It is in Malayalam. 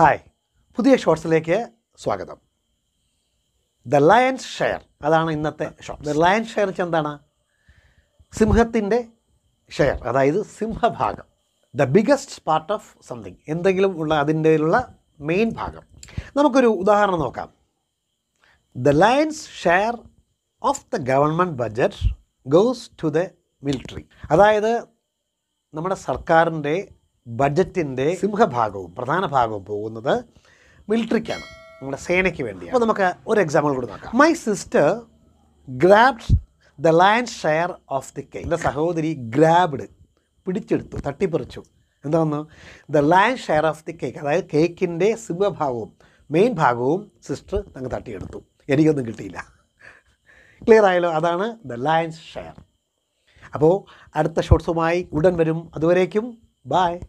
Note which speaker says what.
Speaker 1: ഹായ് പുതിയ ഷോർട്സിലേക്ക് സ്വാഗതം ദ ലയൻസ് ഷെയർ അതാണ് ഇന്നത്തെ ഷോർട്ട് ദ ലയൻസ് ഷെയർ വെച്ചാൽ എന്താണ് സിംഹത്തിൻ്റെ ഷെയർ അതായത് സിംഹഭാഗം the biggest part of something എന്തെങ്കിലും ഉള്ള ഉള്ള മെയിൻ ഭാഗം നമുക്കൊരു ഉദാഹരണം നോക്കാം the lion's share of the government budget goes to the military അതായത് നമ്മുടെ സർക്കാരിൻ്റെ ബജറ്റിൻ്റെ സിംഹഭാഗവും പ്രധാന ഭാഗവും പോകുന്നത് മിലിറ്ററിക്കാണ് നമ്മുടെ സേനയ്ക്ക് വേണ്ടി അപ്പോൾ നമുക്ക് ഒരു എക്സാമ്പിൾ കൂടി നോക്കാം my sister grabbed the lion share of the cake എൻ്റെ സഹോദരി ഗ്രാബ്ഡ് പിടിച്ചെടുത്തു തട്ടിപ്പറിച്ചു എന്താണെന്ന് the lion share of the cake അതായത് കേക്കിൻ്റെ സിംഹഭാഗവും മെയിൻ ഭാഗവും സിസ്റ്റർ അങ്ങ് തട്ടിയെടുത്തു എനിക്കൊന്നും കിട്ടിയില്ല ക്ലിയർ ആയല്ലോ അതാണ് ദ ലയൻ ഷെയർ അപ്പോൾ അടുത്ത ഷോർട്സുമായി ഉടൻ വരും അതുവരേക്കും ബായ്